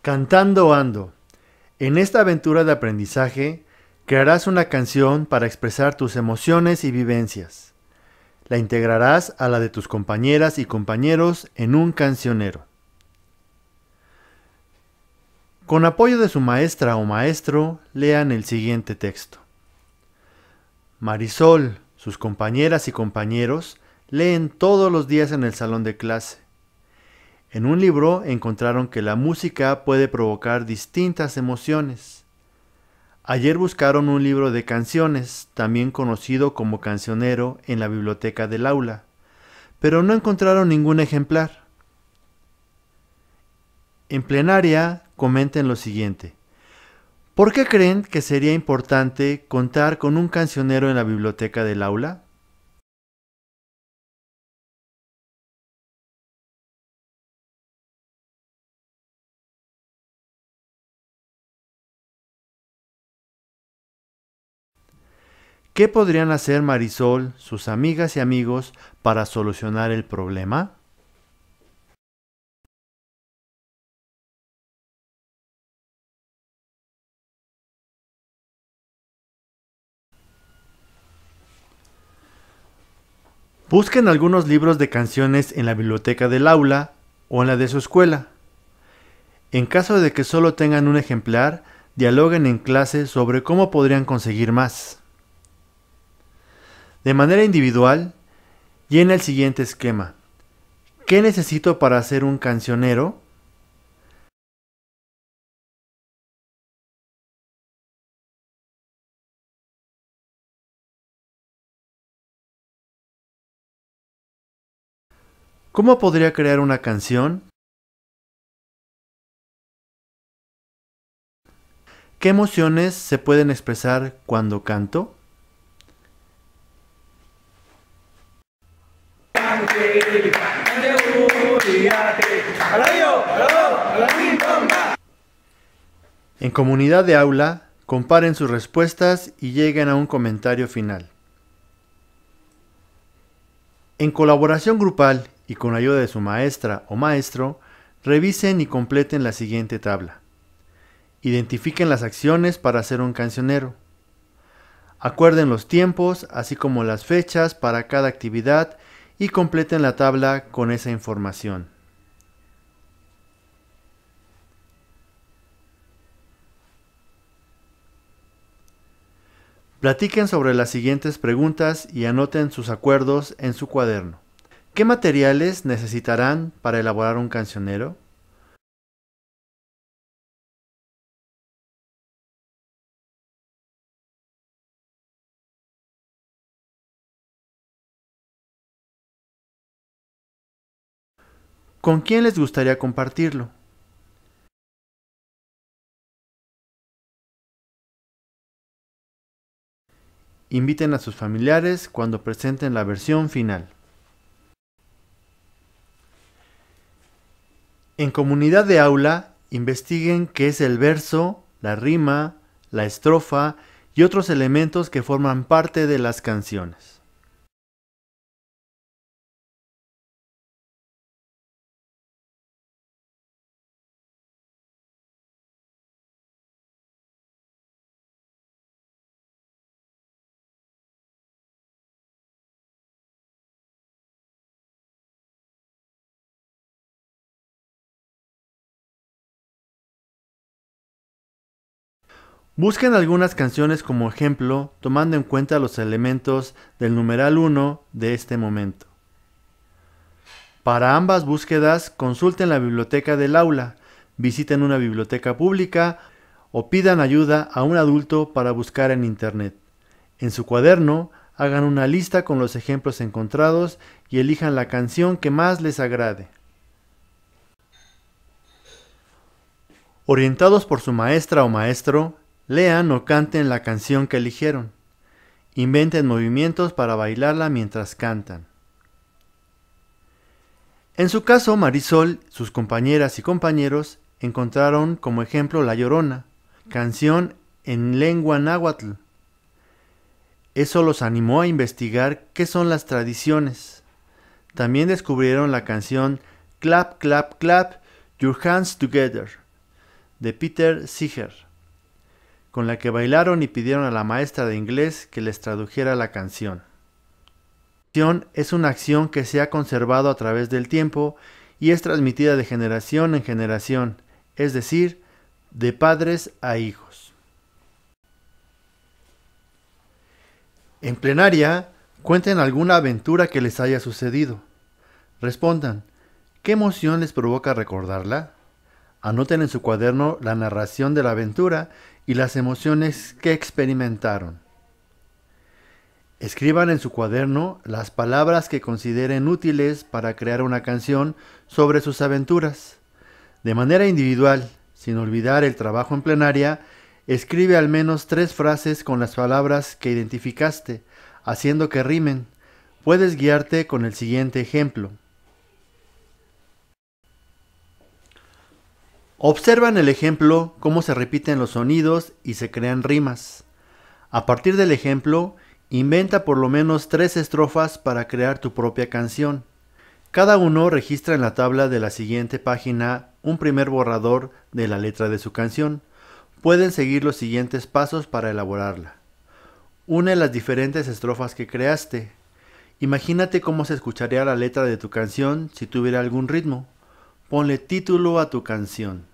Cantando ando. En esta aventura de aprendizaje, crearás una canción para expresar tus emociones y vivencias. La integrarás a la de tus compañeras y compañeros en un cancionero. Con apoyo de su maestra o maestro, lean el siguiente texto. Marisol, sus compañeras y compañeros leen todos los días en el salón de clase. En un libro encontraron que la música puede provocar distintas emociones. Ayer buscaron un libro de canciones, también conocido como cancionero, en la biblioteca del aula, pero no encontraron ningún ejemplar en plenaria comenten lo siguiente. ¿Por qué creen que sería importante contar con un cancionero en la biblioteca del aula? ¿Qué podrían hacer Marisol, sus amigas y amigos para solucionar el problema? Busquen algunos libros de canciones en la biblioteca del aula o en la de su escuela. En caso de que solo tengan un ejemplar, dialoguen en clase sobre cómo podrían conseguir más. De manera individual, llena el siguiente esquema. ¿Qué necesito para hacer un cancionero? ¿Cómo podría crear una canción? ¿Qué emociones se pueden expresar cuando canto? En comunidad de aula, comparen sus respuestas y lleguen a un comentario final. En colaboración grupal y con ayuda de su maestra o maestro, revisen y completen la siguiente tabla. Identifiquen las acciones para hacer un cancionero. Acuerden los tiempos, así como las fechas para cada actividad y completen la tabla con esa información. Platiquen sobre las siguientes preguntas y anoten sus acuerdos en su cuaderno. ¿Qué materiales necesitarán para elaborar un cancionero? ¿Con quién les gustaría compartirlo? Inviten a sus familiares cuando presenten la versión final. En comunidad de aula, investiguen qué es el verso, la rima, la estrofa y otros elementos que forman parte de las canciones. Busquen algunas canciones como ejemplo, tomando en cuenta los elementos del numeral 1 de este momento. Para ambas búsquedas, consulten la biblioteca del aula, visiten una biblioteca pública o pidan ayuda a un adulto para buscar en Internet. En su cuaderno, hagan una lista con los ejemplos encontrados y elijan la canción que más les agrade. Orientados por su maestra o maestro, Lean o canten la canción que eligieron. Inventen movimientos para bailarla mientras cantan. En su caso, Marisol, sus compañeras y compañeros encontraron como ejemplo La Llorona, canción en lengua náhuatl. Eso los animó a investigar qué son las tradiciones. También descubrieron la canción Clap, Clap, Clap, Your Hands Together, de Peter Siger con la que bailaron y pidieron a la maestra de inglés que les tradujera la canción. canción Es una acción que se ha conservado a través del tiempo y es transmitida de generación en generación, es decir, de padres a hijos. En plenaria, cuenten alguna aventura que les haya sucedido. Respondan, ¿qué emoción les provoca recordarla? Anoten en su cuaderno la narración de la aventura y las emociones que experimentaron. Escriban en su cuaderno las palabras que consideren útiles para crear una canción sobre sus aventuras. De manera individual, sin olvidar el trabajo en plenaria, escribe al menos tres frases con las palabras que identificaste, haciendo que rimen. Puedes guiarte con el siguiente ejemplo. en el ejemplo cómo se repiten los sonidos y se crean rimas. A partir del ejemplo, inventa por lo menos tres estrofas para crear tu propia canción. Cada uno registra en la tabla de la siguiente página un primer borrador de la letra de su canción. Pueden seguir los siguientes pasos para elaborarla. Une las diferentes estrofas que creaste. Imagínate cómo se escucharía la letra de tu canción si tuviera algún ritmo. Ponle título a tu canción.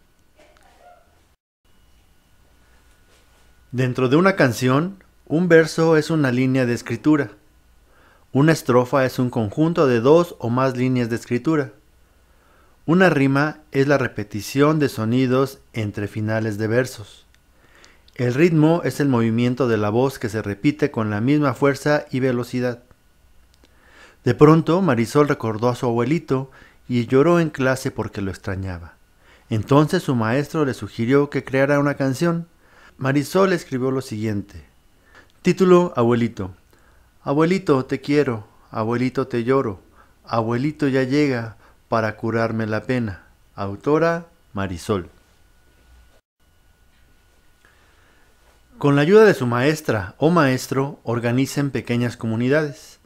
Dentro de una canción, un verso es una línea de escritura. Una estrofa es un conjunto de dos o más líneas de escritura. Una rima es la repetición de sonidos entre finales de versos. El ritmo es el movimiento de la voz que se repite con la misma fuerza y velocidad. De pronto, Marisol recordó a su abuelito y lloró en clase porque lo extrañaba. Entonces su maestro le sugirió que creara una canción. Marisol escribió lo siguiente. Título Abuelito. Abuelito, te quiero. Abuelito, te lloro. Abuelito ya llega para curarme la pena. Autora Marisol. Con la ayuda de su maestra o maestro, organicen pequeñas comunidades.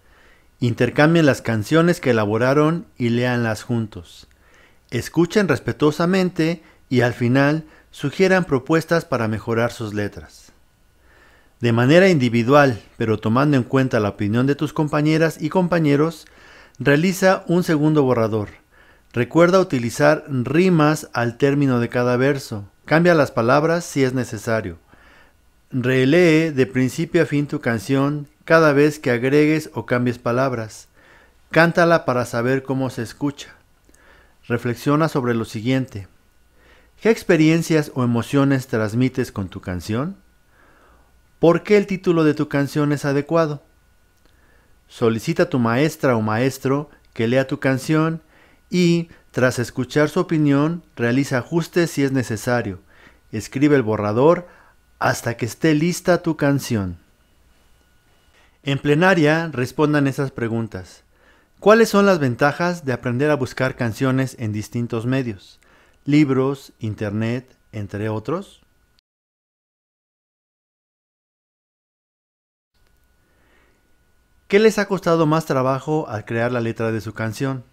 Intercambien las canciones que elaboraron y leanlas juntos. Escuchen respetuosamente y al final sugieran propuestas para mejorar sus letras. De manera individual, pero tomando en cuenta la opinión de tus compañeras y compañeros, realiza un segundo borrador. Recuerda utilizar rimas al término de cada verso. Cambia las palabras si es necesario. Relee de principio a fin tu canción cada vez que agregues o cambies palabras. Cántala para saber cómo se escucha. Reflexiona sobre lo siguiente. ¿Qué experiencias o emociones transmites con tu canción? ¿Por qué el título de tu canción es adecuado? Solicita a tu maestra o maestro que lea tu canción y, tras escuchar su opinión, realiza ajustes si es necesario. Escribe el borrador hasta que esté lista tu canción. En plenaria respondan esas preguntas. ¿Cuáles son las ventajas de aprender a buscar canciones en distintos medios? libros, internet, entre otros? ¿Qué les ha costado más trabajo al crear la letra de su canción?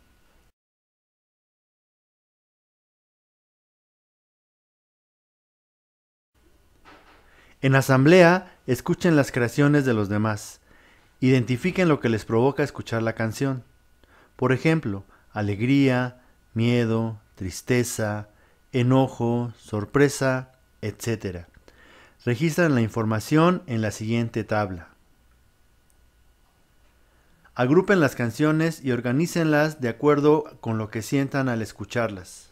En asamblea, escuchen las creaciones de los demás. Identifiquen lo que les provoca escuchar la canción. Por ejemplo, alegría, miedo, tristeza, enojo, sorpresa, etc. Registran la información en la siguiente tabla. Agrupen las canciones y organícenlas de acuerdo con lo que sientan al escucharlas.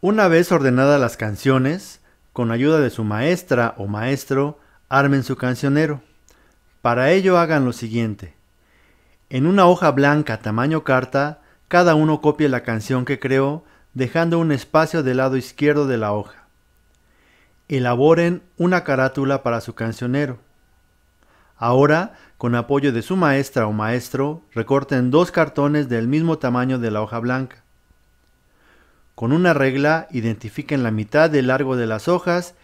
Una vez ordenadas las canciones, con ayuda de su maestra o maestro, armen su cancionero. Para ello hagan lo siguiente. En una hoja blanca tamaño carta, cada uno copie la canción que creó, dejando un espacio del lado izquierdo de la hoja. Elaboren una carátula para su cancionero. Ahora, con apoyo de su maestra o maestro, recorten dos cartones del mismo tamaño de la hoja blanca. Con una regla, identifiquen la mitad del largo de las hojas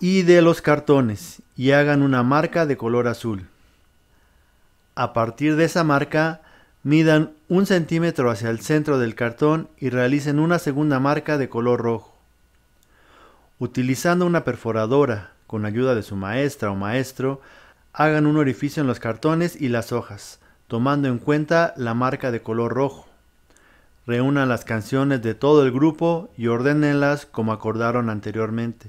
y de los cartones y hagan una marca de color azul. A partir de esa marca, midan un centímetro hacia el centro del cartón y realicen una segunda marca de color rojo. Utilizando una perforadora, con ayuda de su maestra o maestro, hagan un orificio en los cartones y las hojas, tomando en cuenta la marca de color rojo. Reúnan las canciones de todo el grupo y ordenenlas como acordaron anteriormente.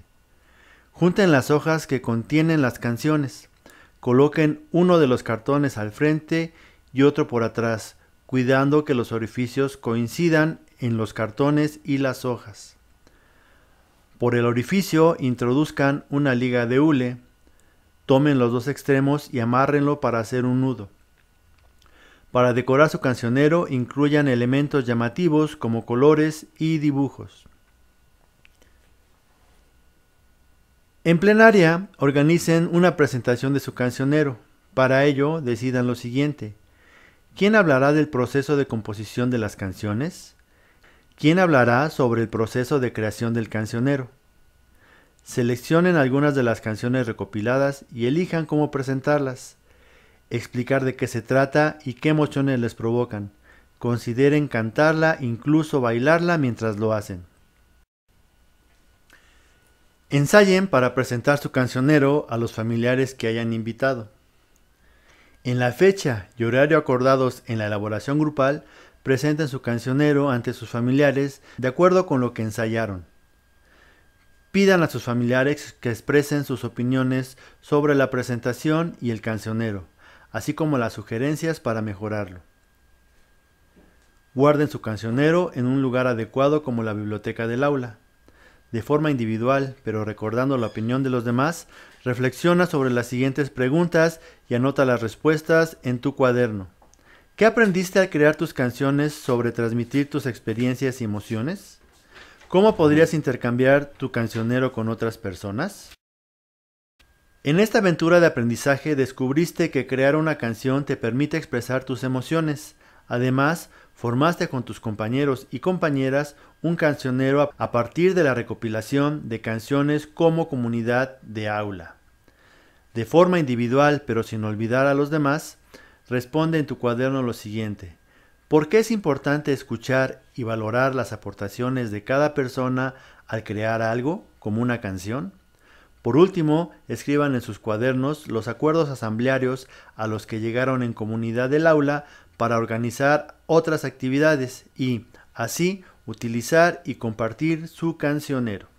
Junten las hojas que contienen las canciones. Coloquen uno de los cartones al frente y otro por atrás, cuidando que los orificios coincidan en los cartones y las hojas. Por el orificio introduzcan una liga de hule, tomen los dos extremos y amárrenlo para hacer un nudo. Para decorar su cancionero incluyan elementos llamativos como colores y dibujos. En plenaria, organicen una presentación de su cancionero. Para ello, decidan lo siguiente. ¿Quién hablará del proceso de composición de las canciones? ¿Quién hablará sobre el proceso de creación del cancionero? Seleccionen algunas de las canciones recopiladas y elijan cómo presentarlas. Explicar de qué se trata y qué emociones les provocan. Consideren cantarla, incluso bailarla mientras lo hacen. Ensayen para presentar su cancionero a los familiares que hayan invitado. En la fecha y horario acordados en la elaboración grupal, presenten su cancionero ante sus familiares de acuerdo con lo que ensayaron. Pidan a sus familiares que expresen sus opiniones sobre la presentación y el cancionero, así como las sugerencias para mejorarlo. Guarden su cancionero en un lugar adecuado como la biblioteca del aula de forma individual, pero recordando la opinión de los demás, reflexiona sobre las siguientes preguntas y anota las respuestas en tu cuaderno. ¿Qué aprendiste al crear tus canciones sobre transmitir tus experiencias y emociones? ¿Cómo podrías intercambiar tu cancionero con otras personas? En esta aventura de aprendizaje descubriste que crear una canción te permite expresar tus emociones. Además, formaste con tus compañeros y compañeras un cancionero a partir de la recopilación de canciones como comunidad de aula. De forma individual, pero sin olvidar a los demás, responde en tu cuaderno lo siguiente. ¿Por qué es importante escuchar y valorar las aportaciones de cada persona al crear algo, como una canción? Por último, escriban en sus cuadernos los acuerdos asamblearios a los que llegaron en comunidad del aula para organizar otras actividades y, así, utilizar y compartir su cancionero.